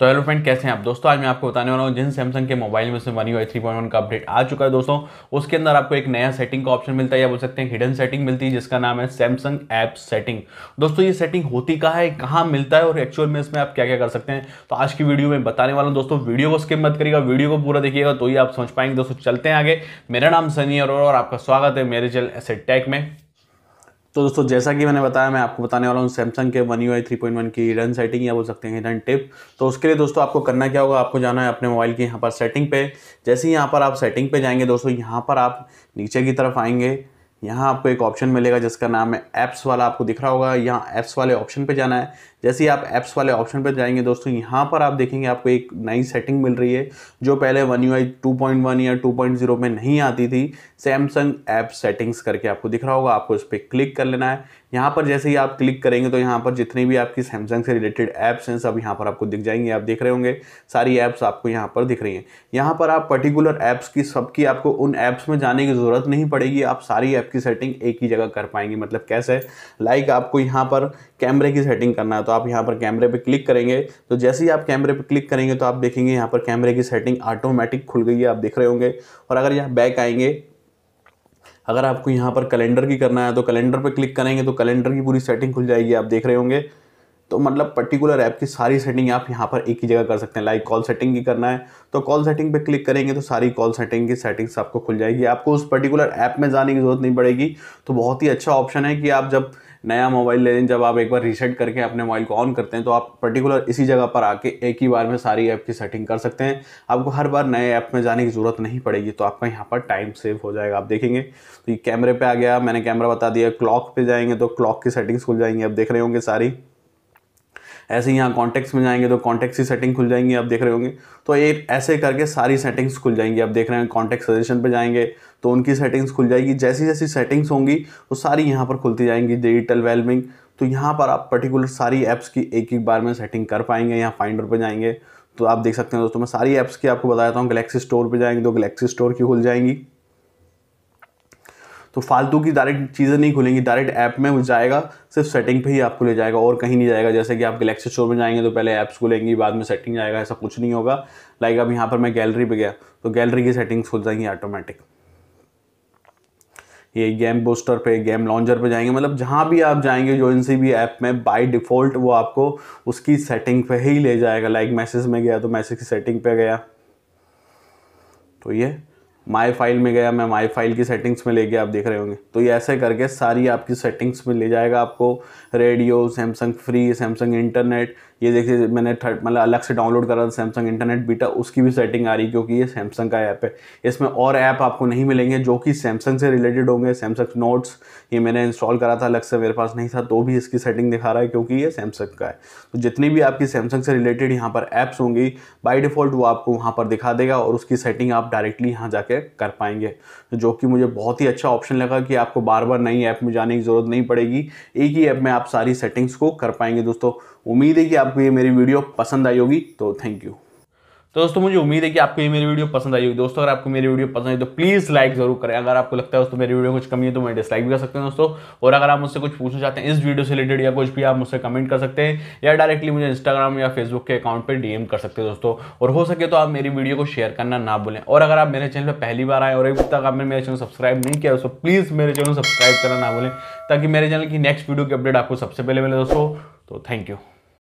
तो hello friend कैसे हैं आप दोस्तों आज मैं आपको बताने वाला हूँ जिन सैमसंग के मोबाइल में से One U I three point one का अपडेट आ चुका है दोस्तों उसके अंदर आपको एक नया सेटिंग का ऑप्शन मिलता है या बोल सकते हैं हिडन सेटिंग मिलती है जिसका नाम है सैमसंग ऐप सेटिंग दोस्तों ये सेटिंग होती कहाँ है कहाँ मिलता है और एक्चुअल में इसमें आप क्या क्या कर सकते हैं तो आज की वीडियो में बताने वाला हूँ दोस्तों वीडियो को स्किप मत करिएगा वीडियो को पूरा देखिएगा तो ही आप समझ पाएंगे दोस्तों चलते हैं आगे मेरा नाम सनी अरोड़ा और आपका स्वागत है मेरे चैनल एसेट टैक में तो दोस्तों जैसा कि मैंने बताया मैं आपको बताने वाला हूँ सैमसंग के One U I three point one की रन सेटिंग या बोल सकते हैं रन टिप तो उसके लिए दोस्तों आपको करना क्या होगा आपको जाना है अपने मोबाइल की यहाँ पर सेटिंग पे जैसे ही यहाँ पर आप सेटिंग पे जाएंगे दोस्तों यहाँ पर आप नीचे की तरफ आएंगे यहाँ आपको एक ऑप्शन मिलेगा जिसका नाम है ऐप्स वाला आपको दिख रहा होगा यहाँ ऐप्स वाले ऑप्शन पे जाना है जैसे ही आप ऐप्स वाले ऑप्शन पे जाएंगे दोस्तों यहाँ पर आप देखेंगे आपको एक नई सेटिंग मिल रही है जो पहले One U I two point one या टू पॉइंट जीरो में नहीं आती थी सैमसंग ऐप सेटिंग्स करके आपको दिख रहा होगा आपको इस पर क्लिक कर लेना है यहाँ पर जैसे ही आप क्लिक करेंगे तो यहाँ पर जितनी भी आपकी सैमसंग से रिलेटेड ऐप्स हैं सब यहाँ पर आपको दिख जाएंगे आप देख रहे होंगे सारी ऐप्स आपको यहाँ पर दिख रही हैं यहाँ पर आप पर्टिकुलर ऐप्स की सबकी आपको उन ऐप्स में जाने की ज़रूरत नहीं पड़ेगी आप सारी ऐप की सेटिंग एक ही जगह कर पाएंगे मतलब कैसे लाइक आपको यहाँ पर कैमरे की सेटिंग करना है तो आप यहाँ पर कैमरे पर क्लिक करेंगे तो जैसे ही आप कैमरे पर क्लिक करेंगे तो आप देखेंगे यहाँ पर कैमरे की सेटिंग ऑटोमेटिक खुल गई है आप देख रहे होंगे और अगर यहाँ बैक आएंगे अगर आपको यहाँ पर कैलेंडर की करना है तो कैलेंडर पर क्लिक करेंगे तो कैलेंडर की पूरी सेटिंग खुल जाएगी आप देख रहे होंगे तो मतलब पर्टिकुलर ऐप की सारी सेटिंग आप यहाँ पर एक ही जगह कर सकते हैं लाइक कॉल सेटिंग की करना है तो कॉल सेटिंग पे क्लिक करेंगे तो सारी कॉल सेटिंग की सेटिंग्स आपको खुल जाएगी आपको उस पर्टिकुलर ऐप में जाने की ज़रूरत नहीं पड़ेगी तो बहुत ही अच्छा ऑप्शन है कि आप जब नया मोबाइल ले लें जब आप एक बार रीसेट करके अपने मोबाइल को ऑन करते हैं तो आप पर्टिकुलर इसी जगह पर आके एक ही बार में सारी ऐप की सेटिंग कर सकते हैं आपको हर बार नए ऐप में जाने की ज़रूरत नहीं पड़ेगी तो आपका यहाँ पर टाइम सेव हो जाएगा आप देखेंगे तो ये कैमरे पर आ गया मैंने कैमरा बता दिया क्लॉक पे जाएंगे तो क्लॉक की सेटिंग्स खुल जाएंगी आप देख रहे होंगे सारी ऐसे यहाँ कॉन्टेक्ट्स में जाएंगे तो कॉन्टेक्ट्स की सेटिंग खुल जाएंगी आप देख रहे होंगे तो एक ऐसे करके सारी सेटिंग्स खुल जाएंगी आप देख रहे हैं कॉन्टेक्ट सजेशन पर जाएंगे तो उनकी सेटिंग्स खुल जाएगी जैसी जैसी सेटिंग्स होंगी वो सारी यहाँ पर खुलती जाएंगी डिजिटल वेलमिंग तो यहाँ पर आप पर्टिकुलर सारी ऐप्स की एक एक बार में सेटिंग कर पाएंगे यहाँ फाइंडर पर जाएंगे तो आप देख सकते हैं दोस्तों मैं सारी ऐप्स की आपको बताता हूँ गलेक्सी स्टोर पर जाएंगे तो गलेक्सी स्टोर की खुल जाएंगी तो फालतू की डायरेक्ट चीज़ें नहीं खुलेंगी डायरेक्ट ऐप में जाएगा सिर्फ सेटिंग पे ही आपको ले जाएगा और कहीं नहीं जाएगा जैसे कि आप गलेक्सी स्टोर में जाएंगे तो पहले ऐप्स खुलेंगी बाद में सेटिंग जाएगा ऐसा कुछ नहीं होगा लाइक अब यहाँ पर मैं गैलरी पर गया तो गैलरी की सेटिंग्स खुल जाएंगी ऑटोमेटिक ये गेम बूस्टर पे गेम लॉन्चर पे जाएंगे मतलब जहाँ भी आप जाएंगे जो इन सी भी ऐप में बाय डिफ़ॉल्ट वो आपको उसकी सेटिंग पे ही ले जाएगा लाइक like मैसेज में गया तो मैसेज की सेटिंग पे गया तो ये माई फाइल में गया मैं माई फाइल की सेटिंग्स में ले गया आप देख रहे होंगे तो ये ऐसे करके सारी आपकी सेटिंग्स में ले जाएगा आपको radio Samsung free Samsung internet ये देखिए मैंने थर्ड मतलब अलग से डाउनलोड करा था सैमसंग इंटरनेट बीटा उसकी भी सेटिंग आ रही क्योंकि ये सैमसंग का ऐप है इसमें और ऐप आपको नहीं मिलेंगे जो कि सैमसंग से रिलेटेड होंगे सैमसंग नोट्स ये मैंने इंस्टॉल करा था अलग से मेरे पास नहीं था तो भी इसकी सेटिंग दिखा रहा है क्योंकि ये सैमसंग का है तो जितनी भी आपकी सैमसंग से रिलेटेड यहाँ पर ऐप्स होंगी बाई डिफ़ॉल्ट वो आपको वहाँ पर दिखा देगा और उसकी सेटिंग आप डायरेक्टली यहाँ जाके कर पाएंगे जो कि मुझे बहुत ही अच्छा ऑप्शन लगा कि आपको बार बार नई ऐप में जाने की ज़रूरत नहीं पड़ेगी एक ही ऐप में आप सारी सेटिंग्स को कर पाएंगे दोस्तों उम्मीद है कि आप आपको ये मेरी वीडियो पसंद आई होगी तो थैंक यू तो दोस्तों मुझे उम्मीद है कि आपको ये मेरी वीडियो पसंद आई होगी दोस्तों अगर आपको मेरी वीडियो पसंद आई तो प्लीज़ लाइक जरूर करें अगर आपको लगता है दोस्तों मेरी वीडियो कुछ कमी है तो मैं डिसलाइक भी कर सकते हैं दोस्तों और अगर आप मुझसे कुछ पूछना चाहते हैं इस वीडियो से रिलेटेड या कुछ भी आप मुझसे कमेंट कर सकते हैं या डायरेक्टली मुझे इंस्टाग्राम या फेसबुक के अकाउंट पर डीएम कर सकते हैं दोस्तों और हो सके तो आप मेरी वीडियो को शेयर करना ना भूलें और अगर आप मेरे चैनल पर पहली बार आए और अभी तक आपने मेरे चैनल सब्सक्राइब नहीं किया दोस्तों प्लीज़ मेरे चैनल सब्सक्राइब करना ना भूलें ताकि मेरे चैनल की नेक्स्ट वीडियो की अपडेट आपको सबसे पहले मिले दोस्तों तो थैंक यू